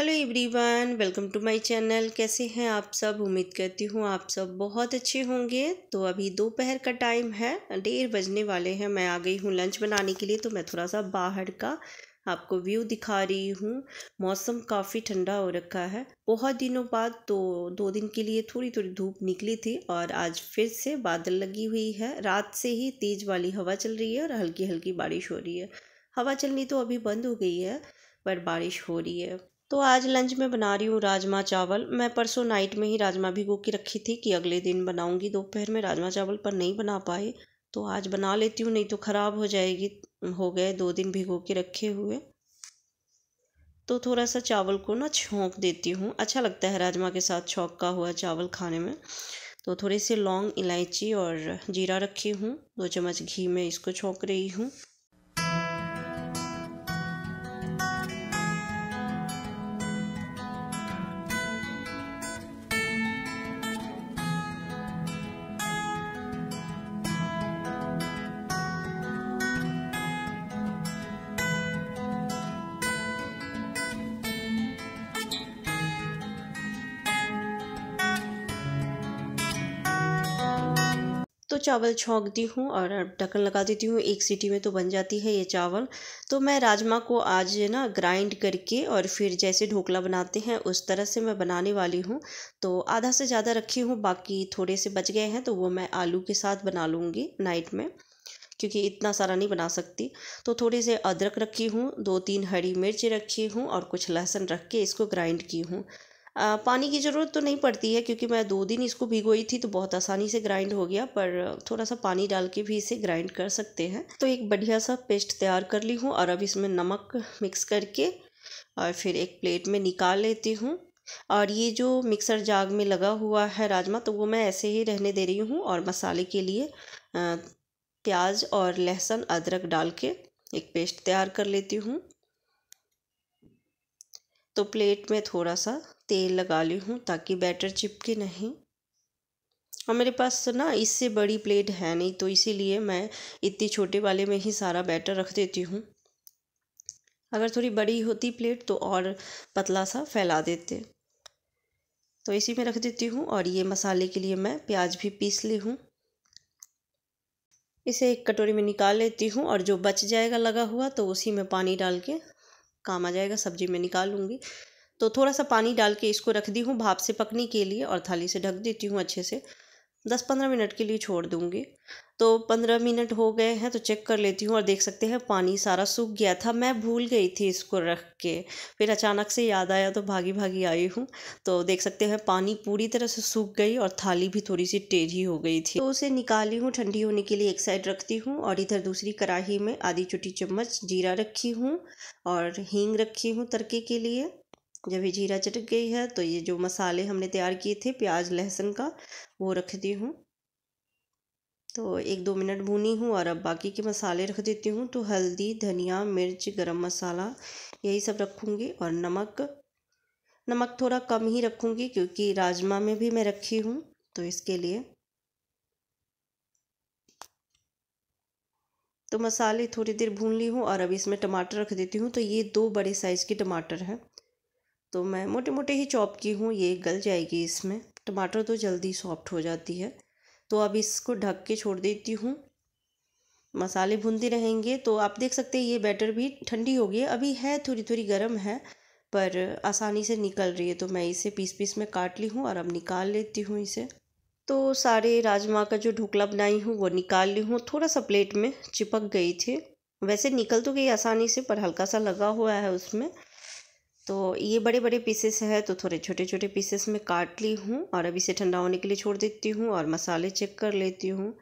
hello everyone welcome to my channel कैसे हैं आप सब उम्मीद करती हूँ आप सब बहुत अच्छे होंगे तो अभी दोपहर का टाइम है डेढ़ बजने वाले हैं मैं आ गई हूँ लंच बनाने के लिए तो मैं थोड़ा सा बाहर का आपको व्यू दिखा रही हूँ मौसम काफ़ी ठंडा हो रखा है बहुत दिनों बाद तो दो दिन के लिए थोड़ी थोड़ी धूप निकली थी और आज फिर से बादल लगी हुई है रात से ही तेज़ वाली हवा चल रही है और हल्की हल्की बारिश हो रही है हवा चलनी तो अभी बंद हो गई है पर बारिश हो रही है तो आज लंच में बना रही हूँ राजमा चावल मैं परसों नाइट में ही राजमा भिगो के रखी थी कि अगले दिन बनाऊँगी दोपहर में राजमा चावल पर नहीं बना पाए तो आज बना लेती हूँ नहीं तो ख़राब हो जाएगी हो गए दो दिन भिगो के रखे हुए तो थोड़ा सा चावल को ना छोंक देती हूँ अच्छा लगता है राजमा के साथ का हुआ चावल खाने में तो थोड़े से लौंग इलायची और जीरा रखी हूँ दो चम्मच घी में इसको छोंक रही हूँ तो चावल छोंकती हूँ और ढक्कन लगा देती हूँ एक सीटी में तो बन जाती है ये चावल तो मैं राजमा को आज ना ग्राइंड करके और फिर जैसे ढोकला बनाते हैं उस तरह से मैं बनाने वाली हूँ तो आधा से ज़्यादा रखी हूँ बाकी थोड़े से बच गए हैं तो वो मैं आलू के साथ बना लूँगी नाइट में क्योंकि इतना सारा नहीं बना सकती तो थोड़े से अदरक रखी हूँ दो तीन हरी मिर्च रखी हूँ और कुछ लहसुन रख के इसको ग्राइंड की हूँ पानी की ज़रूरत तो नहीं पड़ती है क्योंकि मैं दो दिन इसको भिगोई थी तो बहुत आसानी से ग्राइंड हो गया पर थोड़ा सा पानी डाल के भी इसे ग्राइंड कर सकते हैं तो एक बढ़िया सा पेस्ट तैयार कर ली हूँ और अब इसमें नमक मिक्स करके और फिर एक प्लेट में निकाल लेती हूँ और ये जो मिक्सर जाग में लगा हुआ है राजमा तो वो मैं ऐसे ही रहने दे रही हूँ और मसाले के लिए प्याज और लहसुन अदरक डाल के एक पेस्ट तैयार कर लेती हूँ तो प्लेट में थोड़ा सा तेल लगा ली हूँ ताकि बैटर चिपके नहीं और मेरे पास ना इससे बड़ी प्लेट है नहीं तो इसीलिए मैं इतनी छोटे वाले में ही सारा बैटर रख देती हूँ अगर थोड़ी बड़ी होती प्लेट तो और पतला सा फैला देते तो इसी में रख देती हूँ और ये मसाले के लिए मैं प्याज भी पीस ली हूँ इसे एक कटोरी में निकाल लेती हूँ और जो बच जाएगा लगा हुआ तो उसी में पानी डाल के काम आ जाएगा सब्जी में निकालूँगी तो थोड़ा सा पानी डाल के इसको रख दी हूँ भाप से पकने के लिए और थाली से ढक देती हूँ अच्छे से दस पंद्रह मिनट के लिए छोड़ दूँगी तो पंद्रह मिनट हो गए हैं तो चेक कर लेती हूँ और देख सकते हैं पानी सारा सूख गया था मैं भूल गई थी इसको रख के फिर अचानक से याद आया तो भागी भागी आई हूँ तो देख सकते हैं पानी पूरी तरह से सूख गई और थाली भी थोड़ी सी टेढ़ी हो गई थी तो उसे निकाली हूँ ठंडी होने के लिए एक साइड रखती हूँ और इधर दूसरी कढ़ाही में आधी छोटी चम्मच जीरा रखी हूँ और हींग रखी हूँ तड़के के लिए जब ये जीरा चटक गई है तो ये जो मसाले हमने तैयार किए थे प्याज लहसुन का वो रख दी हूँ तो एक दो मिनट भूनी हूँ और अब बाकी के मसाले रख देती हूँ तो हल्दी धनिया मिर्च गरम मसाला यही सब रखूँगी और नमक नमक थोड़ा कम ही रखूँगी क्योंकि राजमा में भी मैं रखी हूँ तो इसके लिए तो मसाले थोड़ी देर भून ली हूँ और अब इसमें टमाटर रख देती हूँ तो ये दो बड़े साइज़ के टमाटर हैं तो मैं मोटे मोटे ही चॉप की हूँ ये गल जाएगी इसमें टमाटर तो जल्दी सॉफ्ट हो जाती है तो अब इसको ढक के छोड़ देती हूँ मसाले भूनते रहेंगे तो आप देख सकते हैं ये बैटर भी ठंडी हो गई अभी है थोड़ी थोड़ी गर्म है पर आसानी से निकल रही है तो मैं इसे पीस पीस में काट ली हूँ और अब निकाल लेती हूँ इसे तो सारे राजमा का जो ढोकला बनाई हूँ वो निकाल ली हूँ थोड़ा सा प्लेट में चिपक गई थी वैसे निकल तो गई आसानी से पर हल्का सा लगा हुआ है उसमें तो ये बड़े बड़े पीसेस है तो थोड़े छोटे छोटे पीसेस में काट ली हूँ और अभी इसे ठंडा होने के लिए छोड़ देती हूँ और मसाले चेक कर लेती हूँ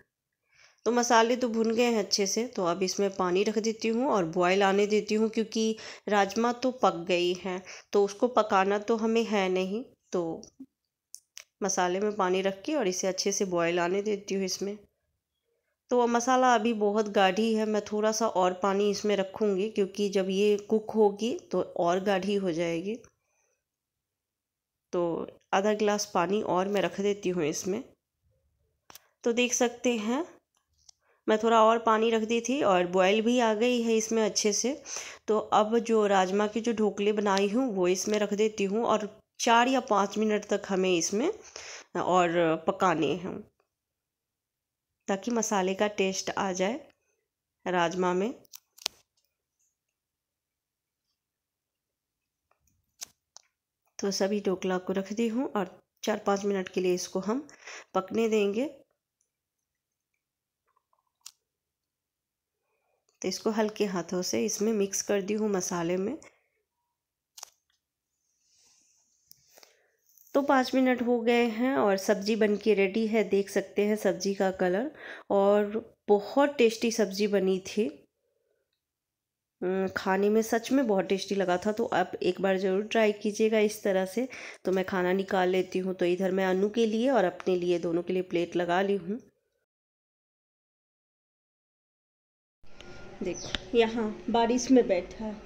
तो मसाले तो भुन गए हैं अच्छे से तो अब इसमें पानी रख देती हूँ और बॉयल आने देती हूँ क्योंकि राजमा तो पक गई है तो उसको पकाना तो हमें है नहीं तो मसाले में पानी रख के और इसे अच्छे से बॉयल आने देती हूँ इसमें तो मसाला अभी बहुत गाढ़ी है मैं थोड़ा सा और पानी इसमें रखूँगी क्योंकि जब ये कुक होगी तो और गाढ़ी हो जाएगी तो आधा गिलास पानी और मैं रख देती हूँ इसमें तो देख सकते हैं मैं थोड़ा और पानी रख दी थी और बॉयल भी आ गई है इसमें अच्छे से तो अब जो राजमा के जो ढोकले बनाई हूँ वो इसमें रख देती हूँ और चार या पाँच मिनट तक हमें इसमें और पकाने हैं ताकि मसाले का टेस्ट आ जाए राजमा में तो सभी ढोकला को रख दी हूँ और चार पाँच मिनट के लिए इसको हम पकने देंगे तो इसको हल्के हाथों से इसमें मिक्स कर दी हूँ मसाले में पाँच मिनट हो गए हैं और सब्ज़ी बन के रेडी है देख सकते हैं सब्ज़ी का कलर और बहुत टेस्टी सब्ज़ी बनी थी हम्म, खाने में सच में बहुत टेस्टी लगा था तो आप एक बार ज़रूर ट्राई कीजिएगा इस तरह से तो मैं खाना निकाल लेती हूँ तो इधर मैं अनु के लिए और अपने लिए दोनों के लिए प्लेट लगा ली हूँ देख यहाँ बारिश में बैठा है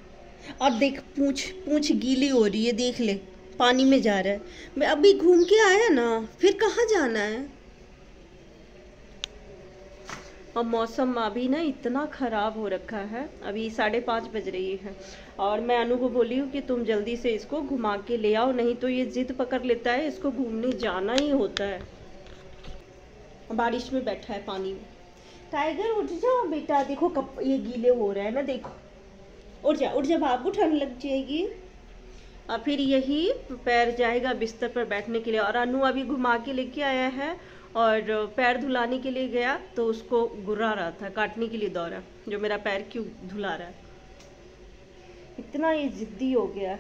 और देख पूछ पूछ गीली हो रही है देख ले पानी में जा रहा है मैं अभी घूम के आया ना फिर कहाँ जाना है और मौसम अभी ना इतना ख़राब हो रखा है अभी साढ़े पाँच बज रही है और मैं अनु को बोली हूँ कि तुम जल्दी से इसको घुमा के ले आओ नहीं तो ये ज़िद पकड़ लेता है इसको घूमने जाना ही होता है बारिश में बैठा है पानी में टाइगर उठ जाओ बेटा देखो कप ये गीले हो रहा है ना देखो उठ जा उठ जा बाबू ठंड लग जाएगी और फिर यही पैर जाएगा बिस्तर पर बैठने के लिए और अनु अभी घुमा के लेके आया है और पैर धुलाने के लिए गया तो उसको गुर्रा रहा था काटने के लिए दौड़ा जो मेरा पैर क्यों धुला रहा है इतना ये ज़िद्दी हो गया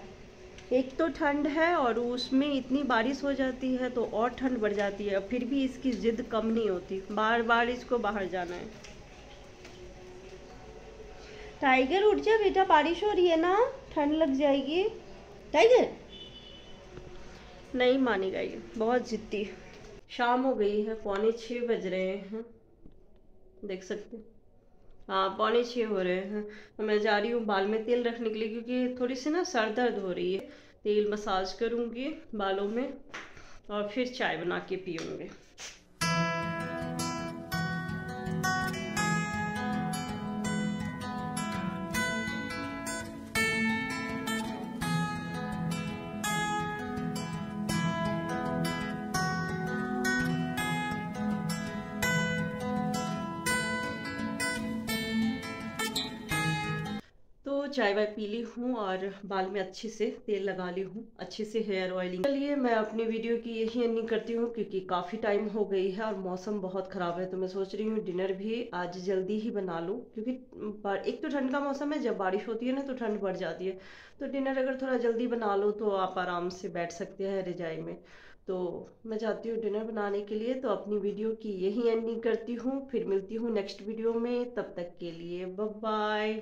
एक तो ठंड है और उसमें इतनी बारिश हो जाती है तो और ठंड बढ़ जाती है फिर भी इसकी ज़िद कम नहीं होती बार बार इसको बाहर जाना है टाइगर उठ जा बेटा बारिश हो रही है ना ठंड लग जाएगी टाइगर नहीं मानेगा ये बहुत जिद्दी शाम हो गई है पौने छः बज रहे हैं देख सकते हाँ पौने छः हो रहे हैं तो मैं जा रही हूँ बाल में तेल रखने के लिए क्योंकि थोड़ी सी ना सर दर्द हो रही है तेल मसाज करूँगी बालों में और फिर चाय बना के पीऊँगी चाय वाय पी ली हूँ और बाल में अच्छे से तेल लगा ली हूँ अच्छे से हेयर ऑयलिंग चलिए मैं अपनी वीडियो की यही एंडिंग करती हूँ क्योंकि काफ़ी टाइम हो गई है और मौसम बहुत ख़राब है तो मैं सोच रही हूँ डिनर भी आज जल्दी ही बना लूँ क्योंकि एक तो ठंड का मौसम है जब बारिश होती है ना तो ठंड बढ़ जाती है तो डिनर अगर थोड़ा जल्दी बना लो तो आप आराम से बैठ सकते हैं रजाई में तो मैं चाहती हूँ डिनर बनाने के लिए तो अपनी वीडियो की यही एंडिंग करती हूँ फिर मिलती हूँ नेक्स्ट वीडियो में तब तक के लिए बाय